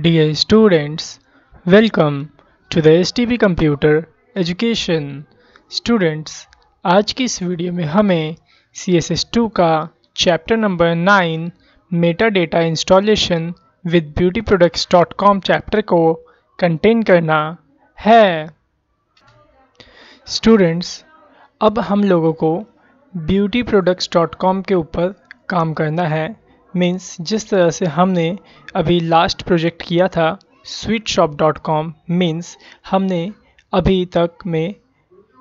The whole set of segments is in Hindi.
Dear students, welcome to the B Computer Education. Students, आज की इस वीडियो में हमें सी एस एस टू का chapter number nine meta data installation with beauty products dot com chapter को कंटेन करना है स्टूडेंट्स अब हम लोगों को ब्यूटी प्रोडक्ट्स डॉट कॉम के ऊपर काम करना है मीन्स जिस तरह से हमने अभी लास्ट प्रोजेक्ट किया था sweet shop dot com means हमने अभी तक में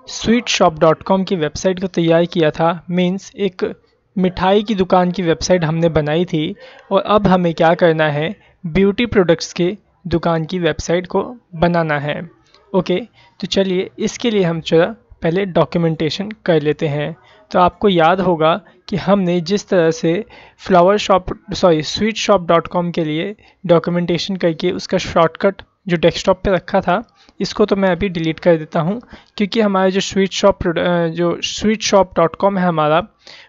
स्वीट शॉप डॉट कॉम की वेबसाइट को तैयार किया था मीन्स एक मिठाई की दुकान की वेबसाइट हमने बनाई थी और अब हमें क्या करना है ब्यूटी प्रोडक्ट्स के दुकान की वेबसाइट को बनाना है ओके तो चलिए इसके लिए हम चला पहले डॉक्यूमेंटेशन कर लेते हैं तो आपको याद होगा कि हमने जिस तरह से flower shop sorry sweet shop dot com के लिए डॉक्यूमेंटेशन करके उसका शॉर्टकट जो डेस्कटॉप पे रखा था इसको तो मैं अभी डिलीट कर देता हूँ क्योंकि हमारा जो स्वीट शॉप जो स्वीट शॉप डॉट कॉम है हमारा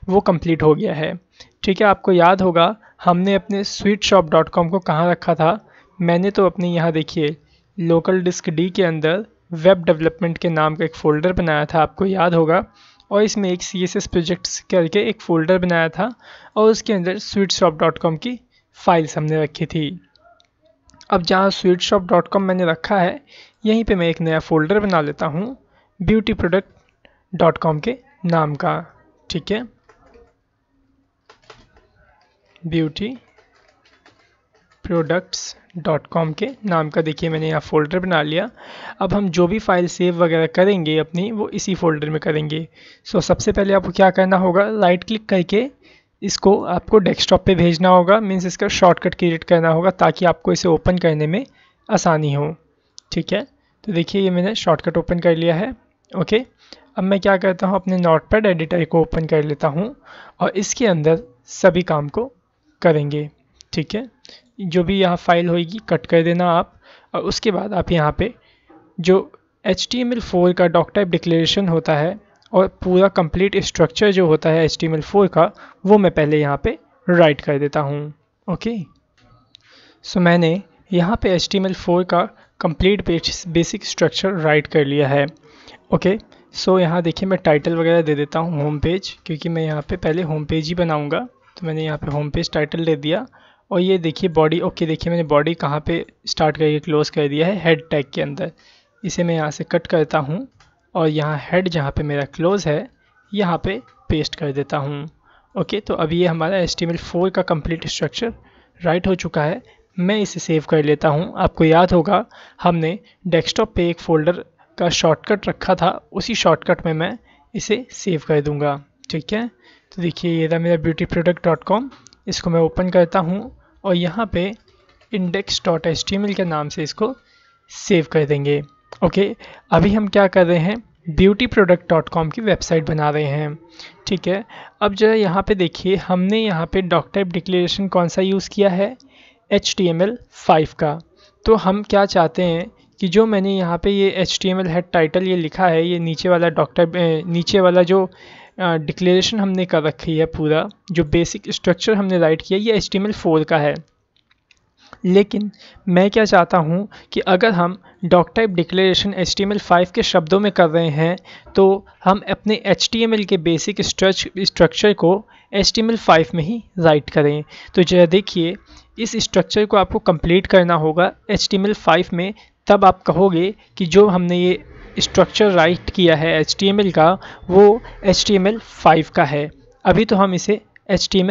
वो कंप्लीट हो गया है ठीक है आपको याद होगा हमने अपने स्वीट शॉप डॉट कॉम को कहाँ रखा था मैंने तो अपने यहाँ देखिए लोकल डिस्क डी के अंदर वेब डेवलपमेंट के नाम का एक फ़ोल्डर बनाया था आपको याद होगा और इसमें एक सी एस एस प्रोजेक्ट्स करके एक फ़ोल्डर बनाया था और उसके अंदर स्वीट शॉप डॉट कॉम की फ़ाइल्स हमने रखी थी अब जहाँ स्वीट शॉप डॉट कॉम मैंने रखा है यहीं पे मैं एक नया फ़ोल्डर बना लेता हूँ ब्यूटी प्रोडक्ट डॉट कॉम के नाम का ठीक है ब्यूटी प्रोडक्ट्स डॉट कॉम के नाम का देखिए मैंने यहाँ फ़ोल्डर बना लिया अब हम जो भी फाइल सेव वगैरह करेंगे अपनी वो इसी फोल्डर में करेंगे सो so, सबसे पहले आपको क्या करना होगा राइट क्लिक करके इसको आपको डेस्कटॉप पे भेजना होगा मीन्स इसका शॉर्टकट क्रिएट करना होगा ताकि आपको इसे ओपन करने में आसानी हो ठीक है तो देखिए ये मैंने शॉर्टकट ओपन कर लिया है ओके अब मैं क्या करता हूँ अपने नोट पैड एडिटर को ओपन कर लेता हूँ और इसके अंदर सभी काम को करेंगे ठीक है जो भी यहाँ फाइल होएगी कट कर देना आप और उसके बाद आप यहाँ पे जो H T M L four का डॉक टाइप डिक्लेरेशन होता है और पूरा कंप्लीट स्ट्रक्चर जो होता है H T M L four का वो मैं पहले यहाँ पे राइट कर देता हूँ ओके सो मैंने यहाँ पे H T M L four का कंप्लीट बेसिक स्ट्रक्चर राइट कर लिया है ओके सो यहाँ देखिए मैं टाइटल वगैरह दे देता हूँ होम पेज क्योंकि मैं यहाँ पर पहले होम पेज ही बनाऊँगा तो मैंने यहाँ पर होम पेज टाइटल दे दिया और ये देखिए बॉडी ओके देखिए मैंने बॉडी कहाँ पे स्टार्ट करके क्लोज़ कर दिया है हेड टैग के अंदर इसे मैं यहाँ से कट करता हूँ और यहाँ हेड जहाँ पे मेरा क्लोज़ है यहाँ पे पेस्ट कर देता हूँ ओके तो अब ये हमारा एस टी फोर का कंप्लीट स्ट्रक्चर राइट हो चुका है मैं इसे सेव कर लेता हूँ आपको याद होगा हमने डेस्कटॉप पे एक फ़ोल्डर का शॉर्टकट रखा था उसी शॉर्टकट में मैं इसे सेव कर दूँगा ठीक है तो देखिए ये था मेरा ब्यूटी प्रोडक्ट डॉट कॉम इसको मैं ओपन करता हूँ और यहाँ पे इंडेक्स डॉट एच के नाम से इसको सेव कर देंगे ओके अभी हम क्या कर रहे हैं ब्यूटी प्रोडक्ट डॉट कॉम की वेबसाइट बना रहे हैं ठीक है अब जरा यहाँ पे देखिए हमने यहाँ पे डॉक्टर डिक्लेरेशन कौन सा यूज़ किया है H T M L five का तो हम क्या चाहते हैं कि जो मैंने यहाँ पे ये H T M L head title ये लिखा है ये नीचे वाला डॉक्टर नीचे वाला जो डिक्लेरेशन हमने कर रखी है पूरा जो बेसिक स्ट्रक्चर हमने राइट किया ये एच टी का है लेकिन मैं क्या चाहता हूँ कि अगर हम doc type declaration H T के शब्दों में कर रहे हैं तो हम अपने एच के बेसिक स्ट्रक्चर को एच में ही राइट करें तो जरा देखिए इस स्ट्रक्चर को आपको कंप्लीट करना होगा एच में तब आप कहोगे कि जो हमने ये स्ट्रक्चर राइट किया है एच का वो एच टी का है अभी तो हम इसे एच टी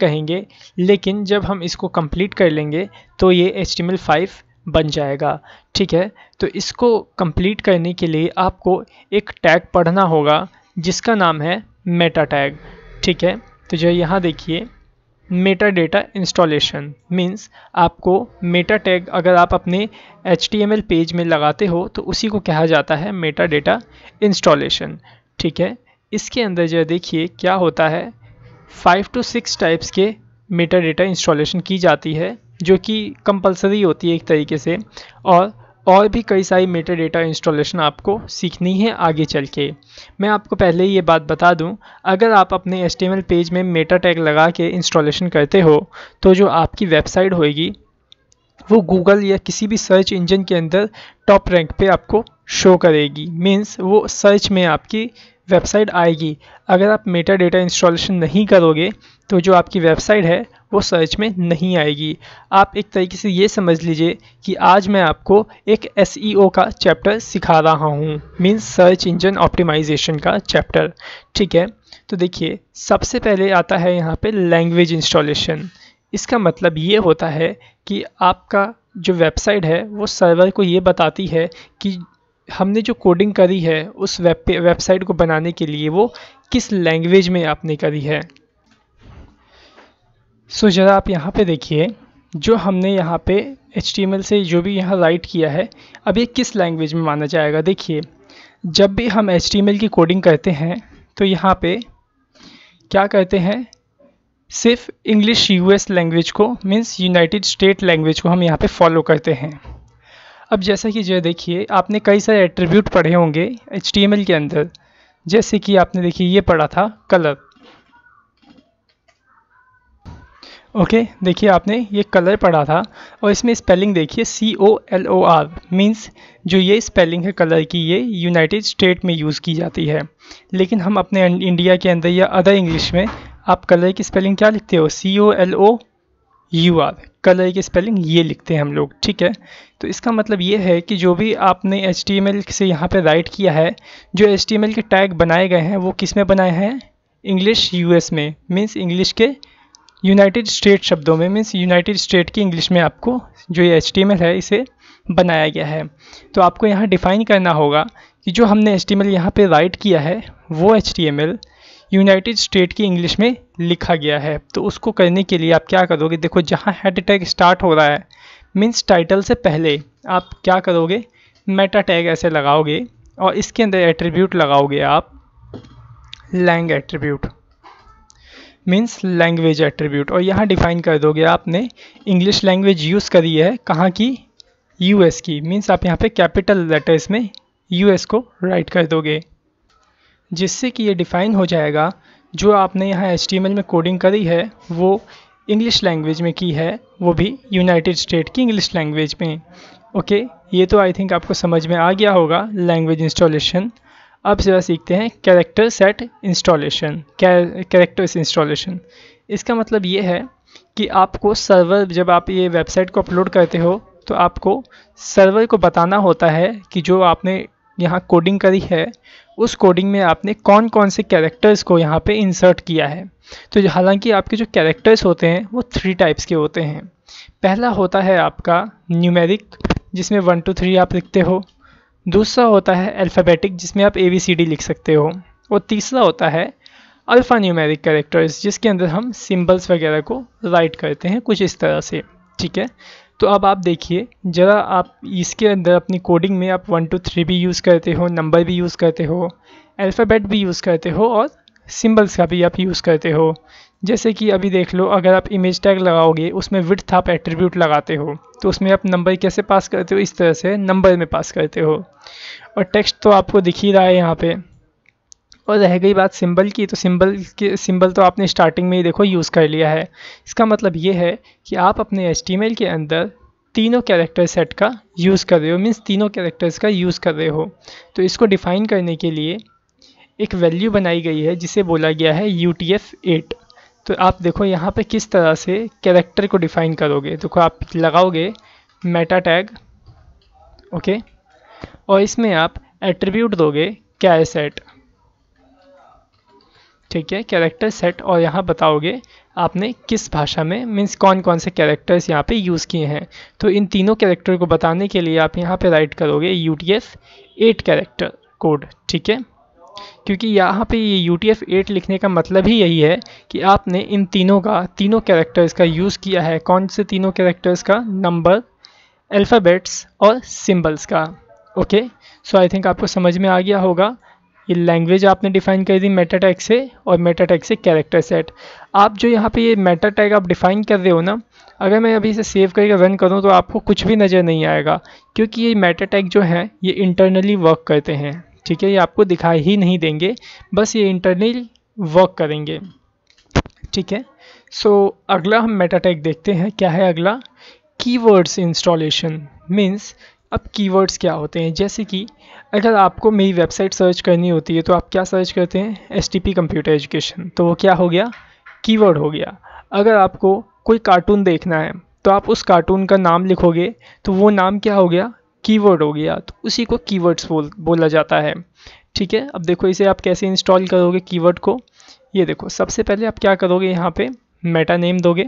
कहेंगे लेकिन जब हम इसको कंप्लीट कर लेंगे तो ये एच टी बन जाएगा ठीक है तो इसको कंप्लीट करने के लिए आपको एक टैग पढ़ना होगा जिसका नाम है मेटा टैग ठीक है तो जो यहाँ देखिए मेटा डेटा इंस्टॉलेशन मीन्स आपको मेटा टैग अगर आप अपने एच पेज में लगाते हो तो उसी को कहा जाता है मेटा डेटा इंस्टॉलेशन ठीक है इसके अंदर जो देखिए क्या होता है फाइव टू सिक्स टाइप्स के मेटा डेटा इंस्टॉलेशन की जाती है जो कि कंपलसरी होती है एक तरीके से और और भी कई सारी मेटा डेटा इंस्टॉलेशन आपको सीखनी है आगे चल के मैं आपको पहले ही ये बात बता दूं अगर आप अपने एस पेज में मेटा टैग लगा के इंस्टॉलेशन करते हो तो जो आपकी वेबसाइट होएगी वो गूगल या किसी भी सर्च इंजन के अंदर टॉप रैंक पे आपको शो करेगी मीन्स वो सर्च में आपकी वेबसाइट आएगी अगर आप मेटा डेटा इंस्टॉलेशन नहीं करोगे तो जो आपकी वेबसाइट है वो सर्च में नहीं आएगी आप एक तरीके से ये समझ लीजिए कि आज मैं आपको एक एस e का चैप्टर सिखा रहा हूँ मीन्स सर्च इंजन ऑप्टिमाइजेशन का चैप्टर ठीक है तो देखिए सबसे पहले आता है यहाँ पे लैंग्वेज इंस्टॉलेशन इसका मतलब ये होता है कि आपका जो वेबसाइट है वो सर्वर को ये बताती है कि हमने जो कोडिंग करी है उस वेब पे वेबसाइट को बनाने के लिए वो किस लैंग्वेज में आपने करी है सो so, ज़रा आप यहाँ पे देखिए जो हमने यहाँ पे एच से जो भी यहाँ राइट किया है अब ये किस लैंग्वेज में माना जाएगा देखिए जब भी हम एच की कोडिंग करते हैं तो यहाँ पे क्या करते हैं सिर्फ इंग्लिश यूएस लैंग्वेज को मीन्स यूनाइटेड स्टेट लैंग्वेज को हम यहाँ पे फॉलो करते हैं अब जैसा कि जो देखिए आपने कई सारे एट्रीब्यूट पढ़े होंगे एच के अंदर जैसे कि आपने देखिए ये पढ़ा था कलर ओके okay, देखिए आपने ये कलर पढ़ा था और इसमें स्पेलिंग देखिए C O L O R means जो ये स्पेलिंग है कलर की ये यूनाइटेड स्टेट में यूज़ की जाती है लेकिन हम अपने इंडिया के अंदर या अदर इंग्लिश में आप कलर की स्पेलिंग क्या लिखते हो C O L O U R colour की स्पेलिंग ये लिखते हैं हम लोग ठीक है तो इसका मतलब ये है कि जो भी आपने एच से यहाँ पर राइट किया है जो एच के टैग बनाए गए हैं वो किस में बनाए हैं इंग्लिश यू में मीन्स इंग्लिश के यूनाइटेड स्टेट शब्दों में मीन्स यूनाइटेड स्टेट की इंग्लिश में आपको जो ये एच है इसे बनाया गया है तो आपको यहाँ डिफ़ाइन करना होगा कि जो हमने एच टी एम यहाँ पर राइट किया है वो H M L United State की इंग्लिश में लिखा गया है तो उसको करने के लिए आप क्या करोगे देखो जहाँ हेड टैग स्टार्ट हो रहा है मीन्स टाइटल से पहले आप क्या करोगे मेटा टैग ऐसे लगाओगे और इसके अंदर एट्रीब्यूट लगाओगे आप lang attribute means language attribute और यहाँ डिफाइन कर दोगे आपने इंग्लिश लैंग्वेज यूज़ करी है कहाँ की एस की मीन्स आप यहाँ पे कैपिटल लेटर्स में एस को राइट कर दोगे जिससे कि ये डिफाइन हो जाएगा जो आपने यहाँ एच में कोडिंग करी है वो इंग्लिश लैंग्वेज में की है वो भी यूनाइटेड स्टेट की इंग्लिश लैंग्वेज में ओके ये तो आई थिंक आपको समझ में आ गया होगा लैंग्वेज इंस्टॉलेशन अब जरा सीखते हैं character set installation characters installation इसका मतलब ये है कि आपको सर्वर जब आप ये वेबसाइट को अपलोड करते हो तो आपको सर्वर को बताना होता है कि जो आपने यहाँ कोडिंग करी है उस कोडिंग में आपने कौन कौन से कैरेक्टर्स को यहाँ पे इंसर्ट किया है तो हालांकि आपके जो कैरेक्टर्स होते हैं वो थ्री टाइप्स के होते हैं पहला होता है आपका न्यूमेरिक जिसमें वन टू थ्री आप लिखते हो दूसरा होता है अल्फ़ाबेटिक जिसमें आप ए बी सी डी लिख सकते हो और तीसरा होता है अल्फ़ा न्यूमेरिक करेक्टर्स जिसके अंदर हम सिंबल्स वगैरह को राइट करते हैं कुछ इस तरह से ठीक है तो अब आप देखिए ज़रा आप इसके अंदर अपनी कोडिंग में आप वन टू थ्री भी यूज़ करते हो नंबर भी यूज़ करते हो अल्फ़ाबेट भी यूज़ करते हो और सिंबल्स का भी आप यूज़ करते हो जैसे कि अभी देख लो अगर आप इमेज टैग लगाओगे उसमें विथ आप एट्रीब्यूट लगाते हो तो उसमें आप नंबर कैसे पास करते हो इस तरह से नंबर में पास करते हो और टेक्स्ट तो आपको दिख ही रहा है यहाँ पे और रह गई बात सिंबल की तो सिंबल के सिंबल तो आपने स्टार्टिंग में ही देखो यूज़ कर लिया है इसका मतलब ये है कि आप अपने एच के अंदर तीनों कैरेक्टर सेट का यूज़ कर रहे हो मीन्स तीनों कैरेक्टर्स का यूज़ कर रहे हो तो इसको डिफ़ाइन करने के लिए एक वैल्यू बनाई गई है जिसे बोला गया है यू टी एफ एट तो आप देखो यहाँ पे किस तरह से कैरेक्टर को डिफाइन करोगे देखो आप लगाओगे मेटा टैग ओके और इसमें आप एट्रीब्यूट दोगे क्या सेट ठीक है कैरेक्टर सेट और यहाँ बताओगे आपने किस भाषा में मीन्स कौन कौन से कैरेक्टर्स यहाँ पे यूज़ किए हैं तो इन तीनों कैरेक्टर को बताने के लिए आप यहाँ पे राइट करोगे U T eight character code ठीक है क्योंकि यहाँ पे ये यू टी लिखने का मतलब ही यही है कि आपने इन तीनों का तीनों कैरेक्टर्स का यूज़ किया है कौन से तीनों कैरेक्टर्स का नंबर अल्फ़ाबेट्स और सिंबल्स का ओके सो आई थिंक आपको समझ में आ गया होगा ये लैंग्वेज आपने डिफाइन कर दी मेटा टैग से और मेटा टैग से कैरेक्टर सेट आप जो यहाँ पे ये मेटा टैग आप डिफाइन कर रहे हो ना अगर मैं अभी इसे सेव करके रन करूँ तो आपको कुछ भी नज़र नहीं आएगा क्योंकि ये मेटा टैग जो है ये इंटरनली वर्क करते हैं ठीक है ये आपको दिखाई ही नहीं देंगे बस ये इंटरनल वर्क करेंगे ठीक है सो अगला हम मेटाटैग देखते हैं क्या है अगला कीवर्ड्स इंस्टॉलेशन मीन्स अब कीवर्ड्स क्या होते हैं जैसे कि अगर आपको मेरी वेबसाइट सर्च करनी होती है तो आप क्या सर्च करते हैं एस कंप्यूटर एजुकेशन तो वो क्या हो गया कीवर्ड हो गया अगर आपको कोई कार्टून देखना है तो आप उस कार्टून का नाम लिखोगे तो वो नाम क्या हो गया कीवर्ड हो गया तो उसी को कीवर्ड्स बोल बोला जाता है ठीक है अब देखो इसे आप कैसे इंस्टॉल करोगे कीवर्ड को ये देखो सबसे पहले आप क्या करोगे यहाँ पे मेटा नेम दोगे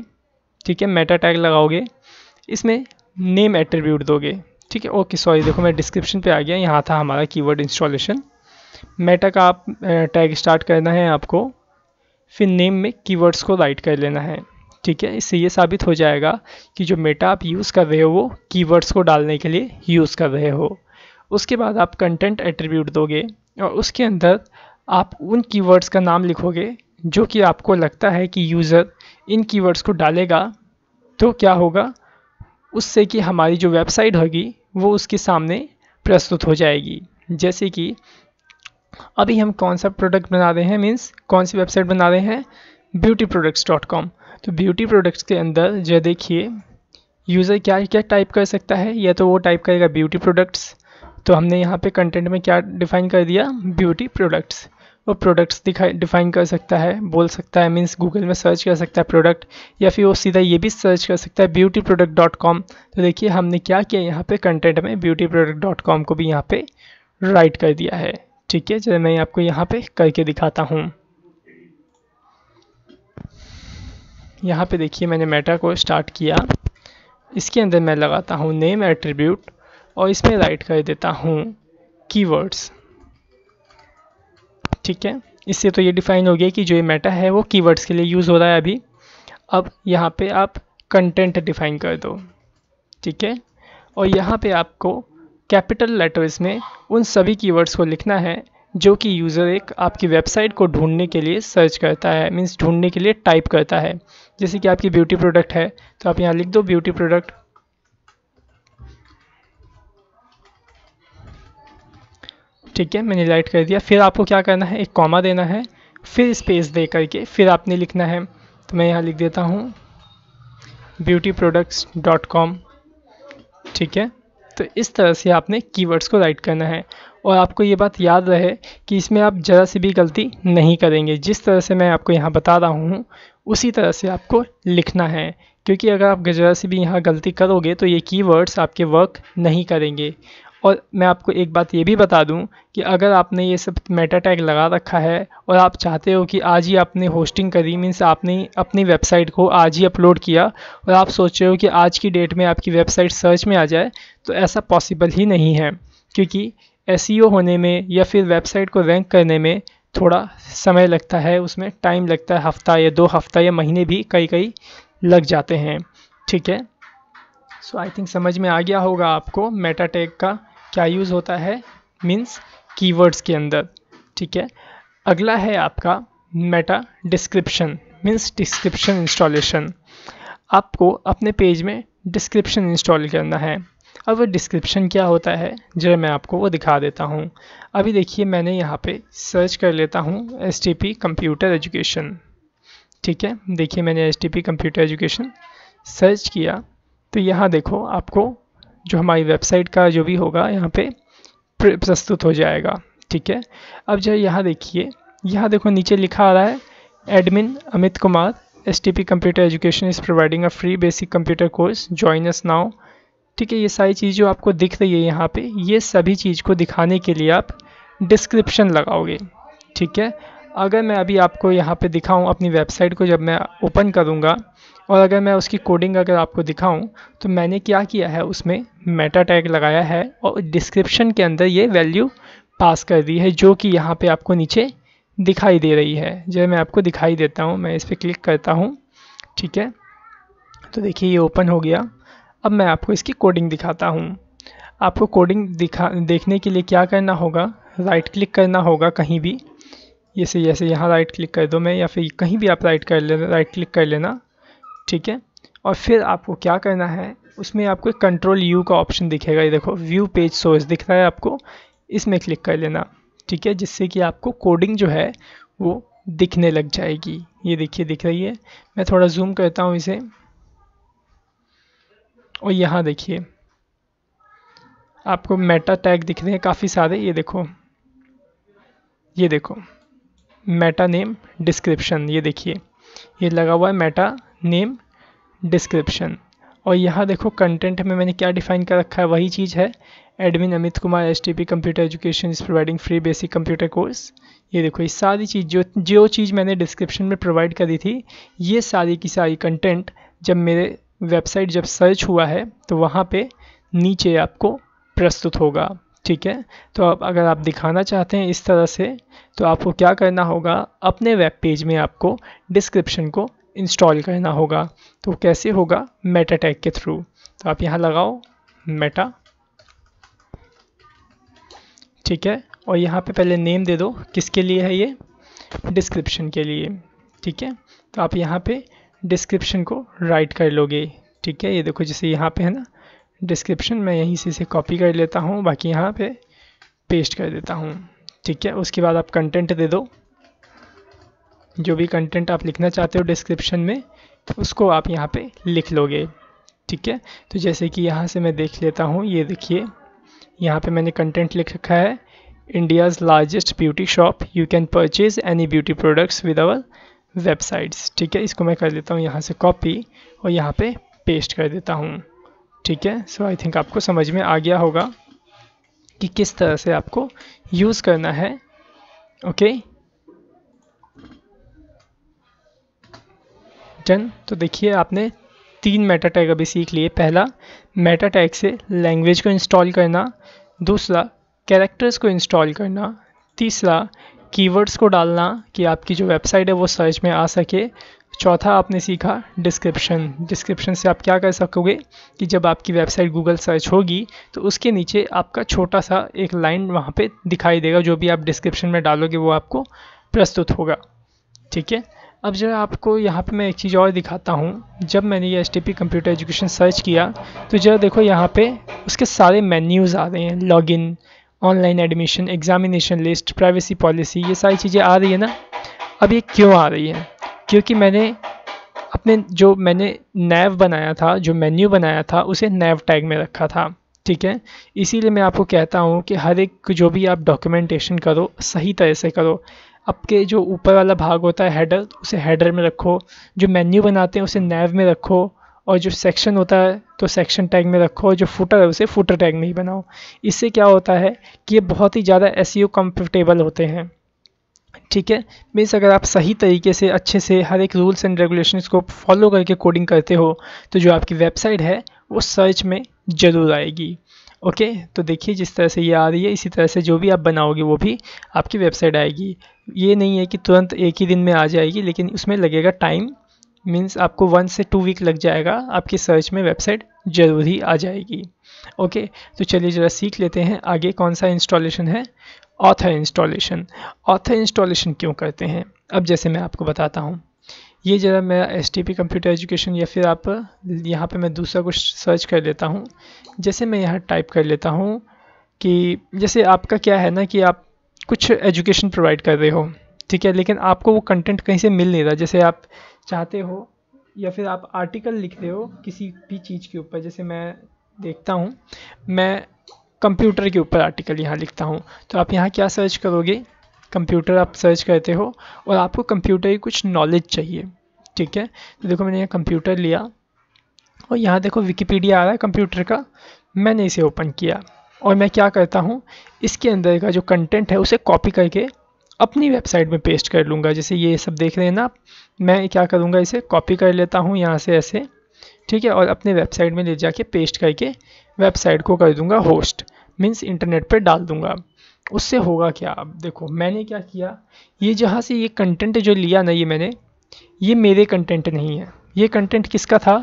ठीक है मेटा टैग लगाओगे इसमें नेम एट्रीब्यूट दोगे ठीक है ओके सॉरी देखो मैं डिस्क्रिप्शन पे आ गया यहाँ था हमारा कीवर्ड इंस्टॉलेशन मेटा का आप टैग स्टार्ट करना है आपको फिर नेम में कीवर्ड्स को राइट कर लेना है ठीक है इससे ये साबित हो जाएगा कि जो मेटा आप यूज़ कर रहे हो वो कीवर्ड्स को डालने के लिए यूज़ कर रहे हो उसके बाद आप कंटेंट एट्रीब्यूट दोगे और उसके अंदर आप उन कीवर्ड्स का नाम लिखोगे जो कि आपको लगता है कि यूज़र इन कीवर्ड्स को डालेगा तो क्या होगा उससे कि हमारी जो वेबसाइट होगी वो उसके सामने प्रस्तुत हो जाएगी जैसे कि अभी हम कौन सा प्रोडक्ट बना रहे हैं मीन्स कौन सी वेबसाइट बना रहे हैं ब्यूटी प्रोडक्ट्स डॉट कॉम तो ब्यूटी प्रोडक्ट्स के अंदर जो देखिए यूज़र क्या क्या टाइप कर सकता है या तो वो टाइप करेगा ब्यूटी प्रोडक्ट्स तो हमने यहाँ पे कंटेंट में क्या डिफाइन कर दिया ब्यूटी प्रोडक्ट्स वो प्रोडक्ट्स दिखाई डिफाइन कर सकता है बोल सकता है मीन्स गूगल में सर्च कर सकता है प्रोडक्ट या फिर वो सीधा ये भी सर्च कर सकता है ब्यूटी प्रोडक्ट डॉट कॉम तो देखिए हमने क्या किया यहाँ पे कंटेंट में ब्यूटी प्रोडक्ट डॉट कॉम को भी यहाँ पे राइट कर दिया है ठीक है जैसे मैं आपको यहाँ पे करके दिखाता हूँ यहाँ पे देखिए मैंने मेटा को स्टार्ट किया इसके अंदर मैं लगाता हूँ नेम एट्रीब्यूट और इसमें राइट कर देता हूँ कीवर्ड्स ठीक है इससे तो ये डिफाइन हो गया कि जो ये मेटा है वो कीवर्ड्स के लिए यूज़ हो रहा है अभी अब यहाँ पे आप कंटेंट डिफाइन कर दो ठीक है और यहाँ पे आपको कैपिटल लेटर्स में उन सभी कीवर्ड्स को लिखना है जो कि यूज़र एक आपकी वेबसाइट को ढूंढने के लिए सर्च करता है मीन्स ढूंढने के लिए टाइप करता है जैसे कि आपकी ब्यूटी प्रोडक्ट है तो आप यहाँ लिख दो ब्यूटी प्रोडक्ट ठीक है मैंने लाइट कर दिया फिर आपको क्या करना है एक कॉमा देना है फिर स्पेस दे करके फिर आपने लिखना है तो मैं यहाँ लिख देता हूँ ब्यूटी प्रोडक्ट्स डॉट कॉम ठीक है तो इस तरह से आपने कीवर्ड्स को राइट करना है और आपको ये बात याद रहे कि इसमें आप ज़रा सी भी गलती नहीं करेंगे जिस तरह से मैं आपको यहाँ बता रहा हूँ उसी तरह से आपको लिखना है क्योंकि अगर आप ज़रा सी भी यहाँ गलती करोगे तो ये कीवर्ड्स आपके वर्क नहीं करेंगे और मैं आपको एक बात ये भी बता दूं कि अगर आपने ये सब मेटा टैग लगा रखा है और आप चाहते हो कि आज ही आपने होस्टिंग करी मीन्स आपने अपनी वेबसाइट को आज ही अपलोड किया और आप सोच रहे हो कि आज की डेट में आपकी वेबसाइट सर्च में आ जाए तो ऐसा पॉसिबल ही नहीं है क्योंकि एस e होने में या फिर वेबसाइट को रैंक करने में थोड़ा समय लगता है उसमें टाइम लगता है हफ्ता या दो हफ्ता या महीने भी कई कई लग जाते हैं ठीक है सो आई थिंक समझ में आ गया होगा आपको मेटा टैग का क्या यूज़ होता है मीन्स कीवर्ड्स के अंदर ठीक है अगला है आपका meta description means description installation आपको अपने पेज में डिस्क्रिप्शन इंस्टॉल करना है अब वो डिस्क्रिप्शन क्या होता है जो मैं आपको वो दिखा देता हूँ अभी देखिए मैंने यहाँ पे सर्च कर लेता हूँ S T P computer education ठीक है देखिए मैंने S T P computer education search किया तो यहाँ देखो आपको जो हमारी वेबसाइट का जो भी होगा यहाँ पे प्रस्तुत हो जाएगा ठीक है अब जो यहाँ देखिए यहाँ देखो नीचे लिखा आ रहा है admin Amit Kumar S T P computer education is providing a free basic computer course join us now ठीक है ये सारी चीज़ जो आपको दिख रही है यहाँ पे ये सभी चीज़ को दिखाने के लिए आप डिस्क्रिप्शन लगाओगे ठीक है अगर मैं अभी आपको यहाँ पे दिखाऊं अपनी वेबसाइट को जब मैं ओपन करूँगा और अगर मैं उसकी कोडिंग अगर आपको दिखाऊं तो मैंने क्या किया है उसमें मेटा टैग लगाया है और डिस्क्रिप्शन के अंदर ये वैल्यू पास कर दी है जो कि यहाँ पर आपको नीचे दिखाई दे रही है जब मैं आपको दिखाई देता हूँ मैं इस पर क्लिक करता हूँ ठीक है तो देखिए ये ओपन हो गया अब मैं आपको इसकी कोडिंग दिखाता हूँ आपको कोडिंग दिखा देखने के लिए क्या करना होगा राइट क्लिक करना होगा कहीं भी जैसे जैसे यहाँ राइट क्लिक कर दो मैं या फिर कहीं भी आप राइट कर ले राइट क्लिक कर लेना ठीक है और फिर आपको क्या करना है उसमें आपको एक कंट्रोल यू का ऑप्शन दिखेगा ये देखो व्यू पेज सोर्स दिख रहा है आपको इसमें क्लिक कर लेना ठीक है जिससे कि आपको कोडिंग जो है वो दिखने लग जाएगी ये देखिए दिख रही है मैं थोड़ा जूम करता हूँ इसे और यहाँ देखिए आपको मेटा टैग दिख रहे हैं काफ़ी सारे ये देखो ये देखो मेटा नेम डिस्क्रिप्शन ये देखिए ये लगा हुआ है मेटा नेम डिस्क्रिप्शन और यहाँ देखो कंटेंट में मैंने क्या डिफाइन कर रखा है वही चीज़ है admin Amit Kumar S T P computer education is providing free basic computer course ये देखो ये सारी चीज़ जो जो चीज़ मैंने डिस्क्रिप्शन में प्रोवाइड करी थी ये सारी की सारी कंटेंट जब मेरे वेबसाइट जब सर्च हुआ है तो वहाँ पे नीचे आपको प्रस्तुत होगा ठीक है तो अब अगर आप दिखाना चाहते हैं इस तरह से तो आपको क्या करना होगा अपने वेब पेज में आपको डिस्क्रिप्शन को इंस्टॉल करना होगा तो कैसे होगा मेटा टैग के थ्रू तो आप यहाँ लगाओ मेटा ठीक है और यहाँ पे पहले नेम दे दो किसके लिए है ये डिस्क्रिप्शन के लिए ठीक है तो आप यहाँ पे डिस्क्रिप्शन को राइट कर लोगे ठीक है ये देखो जैसे यहाँ पे है ना डिस्क्रिप्शन मैं यहीं से इसे कॉपी कर लेता हूँ बाकी यहाँ पे पेस्ट कर देता हूँ ठीक है उसके बाद आप कंटेंट दे दो जो भी कंटेंट आप लिखना चाहते हो डिस्क्रिप्शन में उसको आप यहाँ पे लिख लोगे ठीक है तो जैसे कि यहाँ से मैं देख लेता हूँ ये देखिए यहाँ पे मैंने कंटेंट लिख रखा है India's largest beauty shop you can purchase any beauty products with our websites ठीक है इसको मैं कर देता हूँ यहाँ से कॉपी और यहाँ पे पेस्ट कर देता हूँ ठीक है सो आई थिंक आपको समझ में आ गया होगा कि किस तरह से आपको यूज़ करना है ओके डन तो देखिए आपने तीन मेटा टैग अभी सीख लिए पहला मेटा टैग से लैंग्वेज को इंस्टॉल करना दूसरा कैरेक्टर्स को इंस्टॉल करना तीसरा कीवर्ड्स को डालना कि आपकी जो वेबसाइट है वो सर्च में आ सके चौथा आपने सीखा डिस्क्रिप्शन डिस्क्रिप्शन से आप क्या कर सकोगे कि जब आपकी वेबसाइट गूगल सर्च होगी तो उसके नीचे आपका छोटा सा एक लाइन वहाँ पे दिखाई देगा जो भी आप डिस्क्रिप्शन में डालोगे वो आपको प्रस्तुत होगा ठीक है अब जरा आपको यहाँ पे मैं एक चीज़ और दिखाता हूँ जब मैंने ये एच कंप्यूटर एजुकेशन सर्च किया तो जरा देखो यहाँ पे उसके सारे मेन्यूज़ आ रहे हैं login online admission examination list privacy policy ये सारी चीज़ें आ रही है ना अब ये क्यों आ रही है क्योंकि मैंने अपने जो मैंने नैव बनाया था जो मेन्यू बनाया था उसे नैव टैग में रखा था ठीक है इसीलिए मैं आपको कहता हूँ कि हर एक जो भी आप डॉक्यूमेंटेशन करो सही तरह से करो आपके जो ऊपर वाला भाग होता है हेडर उसे हेडर में रखो जो मेन्यू बनाते हैं उसे नैव में रखो और जो सेक्शन होता है तो सेक्शन टैग में रखो और जो फुटर है उसे फुटर टैग में ही बनाओ इससे क्या होता है कि ये बहुत ही ज़्यादा एस कंफर्टेबल e होते हैं ठीक है मीन्स अगर आप सही तरीके से अच्छे से हर एक रूल्स एंड रेगुलेशंस को फॉलो करके कोडिंग करते हो तो जो आपकी वेबसाइट है वो सर्च में ज़रूर आएगी ओके तो देखिए जिस तरह से ये आ रही है इसी तरह से जो भी आप बनाओगे वो भी आपकी वेबसाइट आएगी ये नहीं है कि तुरंत एक ही दिन में आ जाएगी लेकिन उसमें लगेगा टाइम मीन्स आपको वन से टू वीक लग जाएगा आपकी सर्च में वेबसाइट जरूर ही आ जाएगी ओके तो चलिए ज़रा सीख लेते हैं आगे कौन सा इंस्टॉलेशन है ऑथर इंस्टॉलेशन ऑथर इंस्टॉलेशन क्यों करते हैं अब जैसे मैं आपको बताता हूँ ये ज़रा मेरा S T P computer education या फिर आप यहाँ पे मैं दूसरा कुछ सर्च कर लेता हूँ जैसे मैं यहाँ टाइप कर लेता हूँ कि जैसे आपका क्या है ना कि आप कुछ एजुकेशन प्रोवाइड कर रहे हो ठीक है लेकिन आपको वो कंटेंट कहीं से मिल नहीं रहा जैसे आप चाहते हो या फिर आप आर्टिकल लिख रहे हो किसी भी चीज़ के ऊपर जैसे मैं देखता हूँ मैं कंप्यूटर के ऊपर आर्टिकल यहाँ लिखता हूँ तो आप यहाँ क्या सर्च करोगे कंप्यूटर आप सर्च करते हो और आपको कंप्यूटर की कुछ नॉलेज चाहिए ठीक है तो देखो मैंने यहाँ कंप्यूटर लिया और यहाँ देखो विकीपीडिया आ रहा है कंप्यूटर का मैंने इसे ओपन किया और मैं क्या करता हूँ इसके अंदर का जो कंटेंट है उसे कॉपी करके अपनी वेबसाइट में पेस्ट कर लूँगा जैसे ये सब देख रहे हैं ना मैं क्या करूँगा इसे कॉपी कर लेता हूँ यहाँ से ऐसे ठीक है और अपने वेबसाइट में ले जाके पेस्ट करके वेबसाइट को कर दूँगा होस्ट मीन्स इंटरनेट पर डाल दूँगा उससे होगा क्या अब देखो मैंने क्या किया ये जहाँ से ये कंटेंट जो लिया ना ये मैंने ये मेरे कंटेंट नहीं है ये कंटेंट किसका था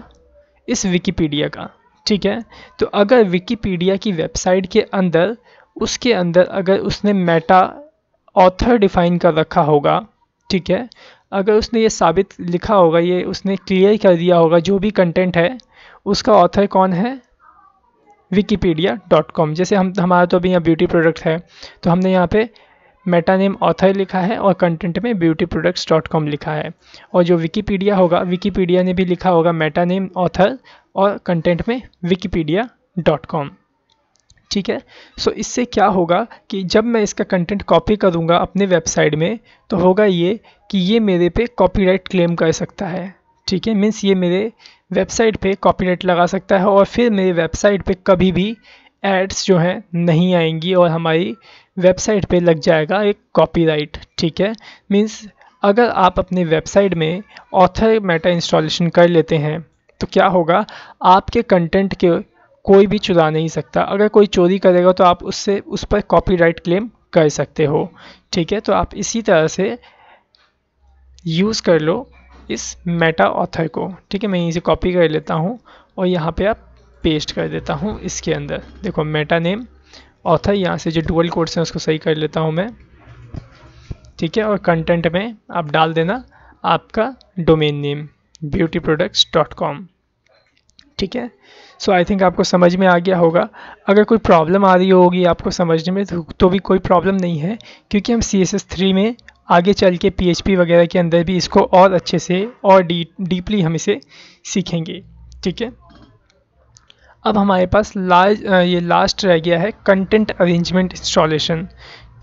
इस विकीपीडिया का ठीक है तो अगर विकीपीडिया की वेबसाइट के अंदर उसके अंदर अगर उसने मेटा ऑथर डिफाइन कर रखा होगा ठीक है अगर उसने ये साबित लिखा होगा ये उसने क्लियर कर दिया होगा जो भी कंटेंट है उसका ऑथर कौन है विकीपीडिया डॉट कॉम जैसे हम हमारा तो अभी यहाँ ब्यूटी प्रोडक्ट है तो हमने यहाँ पे मेटा नेम ऑथर लिखा है और कंटेंट में ब्यूटी प्रोडक्ट्स डॉट कॉम लिखा है और जो विकीपीडिया होगा विकीपीडिया ने भी लिखा होगा मेटा नेम ऑथर और कंटेंट में विकीपीडिया डॉट कॉम ठीक है सो इससे क्या होगा कि जब मैं इसका कंटेंट कॉपी करूँगा अपने वेबसाइट में तो होगा ये कि ये मेरे पे कॉपीराइट क्लेम कर सकता है ठीक है मीन्स ये मेरे वेबसाइट पे कॉपीराइट लगा सकता है और फिर मेरे वेबसाइट पे कभी भी एड्स जो हैं नहीं आएंगी और हमारी वेबसाइट पे लग जाएगा एक कॉपीराइट ठीक है मीन्स अगर आप अपने वेबसाइट में ऑथर मेटा इंस्टॉलेशन कर लेते हैं तो क्या होगा आपके कंटेंट के कोई भी चुरा नहीं सकता अगर कोई चोरी करेगा तो आप उससे उस पर कॉपीराइट क्लेम कर सकते हो ठीक है तो आप इसी तरह से यूज़ कर लो इस मेटा ऑथर को ठीक है मैं यहीं से कॉपी कर लेता हूँ और यहाँ पे आप पेस्ट कर देता हूँ इसके अंदर देखो मेटा नेम ऑथर यहाँ से जो डुअल कोड्स हैं उसको सही कर लेता हूँ मैं ठीक है और कंटेंट में आप डाल देना आपका domain name beauty products dot com ठीक है सो आई थिंक आपको समझ में आ गया होगा अगर कोई प्रॉब्लम आ रही होगी आपको समझने में तो, तो भी कोई प्रॉब्लम नहीं है क्योंकि हम सी एस एस थ्री में आगे चल के पी एच पी वगैरह के अंदर भी इसको और अच्छे से और डी डीपली हम इसे सीखेंगे ठीक है अब हमारे पास लाज ये लास्ट रह गया है कंटेंट अरेंजमेंट इंस्टॉलेशन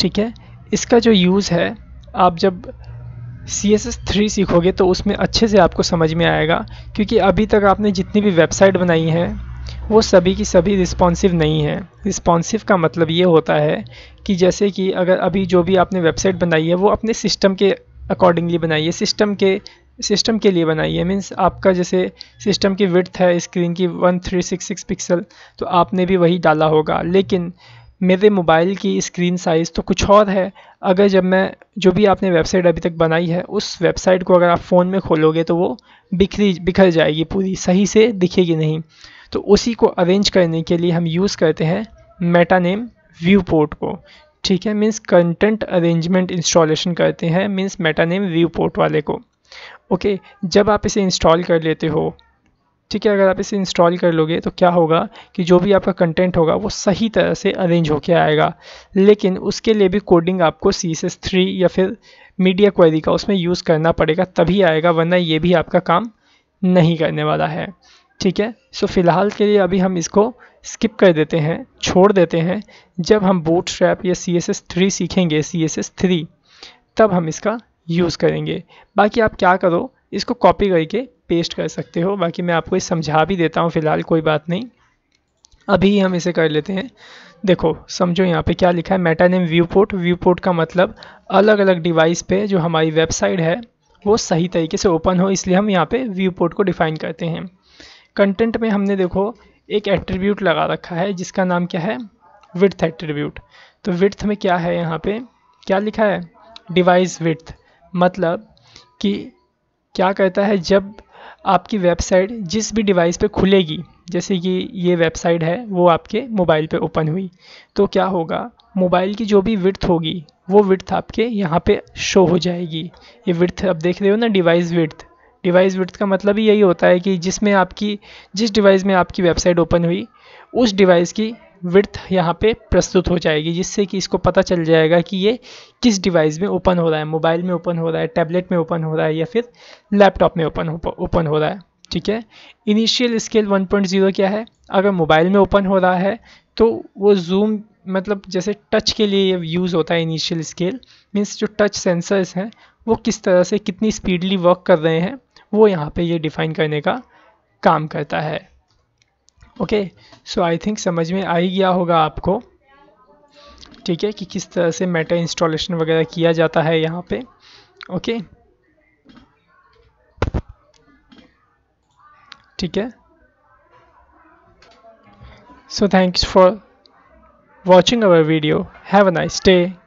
ठीक है इसका जो यूज़ है आप जब सी एस एस थ्री सीखोगे तो उसमें अच्छे से आपको समझ में आएगा क्योंकि अभी तक आपने जितनी भी वेबसाइट बनाई है वो सभी की सभी रिस्पॉन्सिव नहीं है रिस्पॉन्सिव का मतलब ये होता है कि जैसे कि अगर अभी जो भी आपने वेबसाइट बनाई है वो अपने सिस्टम के अकॉर्डिंगली बनाई है सिस्टम के सिस्टम के लिए बनाई है मीन्स आपका जैसे सिस्टम की विड्थ है स्क्रीन की one three six six pixel तो आपने भी वही डाला होगा लेकिन मेरे मोबाइल की स्क्रीन साइज़ तो कुछ और है अगर जब मैं जो भी आपने वेबसाइट अभी तक बनाई है उस वेबसाइट को अगर आप फ़ोन में खोलोगे तो वो बिखरी बिखर जाएगी पूरी सही से दिखेगी नहीं तो उसी को अरेंज करने के लिए हम यूज़ करते हैं मेटा नेम व्यू पोर्ट को ठीक है मीन्स कंटेंट अरेंजमेंट इंस्टॉलेशन करते हैं means meta name viewport वाले को ओके जब आप इसे इंस्टॉल कर लेते हो ठीक है अगर आप इसे इंस्टॉल कर लोगे तो क्या होगा कि जो भी आपका कंटेंट होगा वो सही तरह से अरेंज होकर आएगा लेकिन उसके लिए भी कोडिंग आपको सी एस एस थ्री या फिर मीडिया क्वेरी का उसमें यूज़ करना पड़ेगा तभी आएगा वरना ये भी आपका काम नहीं करने वाला है ठीक है सो फ़िलहाल के लिए अभी हम इसको स्किप कर देते हैं छोड़ देते हैं जब हम बूट स्ट्रैप या सी एस एस थ्री सीखेंगे सी एस एस थ्री तब हम इसका यूज़ करेंगे बाकी आप क्या करो इसको कॉपी करके पेस्ट कर सकते हो बाकी मैं आपको समझा भी देता हूँ फ़िलहाल कोई बात नहीं अभी हम इसे कर लेते हैं देखो समझो यहाँ पे क्या लिखा है meta name viewport viewport का मतलब अलग अलग डिवाइस पे जो हमारी वेबसाइट है वो सही तरीके से ओपन हो इसलिए हम यहाँ पे व्यू पोर्ट को डिफ़ाइन करते हैं कंटेंट में हमने देखो एक एट्रीब्यूट लगा रखा है जिसका नाम क्या है विथ एट्रीब्यूट तो विथ में क्या है यहाँ पर क्या लिखा है डिवाइस विथ मतलब कि क्या कहता है जब आपकी वेबसाइट जिस भी डिवाइस पे खुलेगी जैसे कि ये वेबसाइट है वो आपके मोबाइल पे ओपन हुई तो क्या होगा मोबाइल की जो भी विर्थ होगी वो विर्थ आपके यहाँ पे शो हो जाएगी ये विर्थ आप देख रहे हो ना डिवाइस विर्थ डिवाइस विर्थ का मतलब ही यही होता है कि जिसमें आपकी जिस डिवाइस में आपकी वेबसाइट ओपन हुई उस डिवाइस की विर्थ यहाँ पे प्रस्तुत हो जाएगी जिससे कि इसको पता चल जाएगा कि ये किस डिवाइस में ओपन हो रहा है मोबाइल में ओपन हो रहा है टैबलेट में ओपन हो रहा है या फिर लैपटॉप में ओपन ओपन हो रहा है ठीक है इनिशियल स्केल 1.0 क्या है अगर मोबाइल में ओपन हो रहा है तो वो जूम मतलब जैसे टच के लिए ये यूज़ होता है इनिशियल स्केल मीन्स जो टच सेंसर्स हैं वो किस तरह से कितनी स्पीडली वर्क कर रहे हैं वो यहाँ पर ये डिफ़ाइन करने का काम करता है ओके सो आई थिंक समझ में आ ही गया होगा आपको ठीक है कि किस तरह से मेटा इंस्टॉलेशन वगैरह किया जाता है यहाँ पे ओके ठीक है so thanks for watching our video have a nice day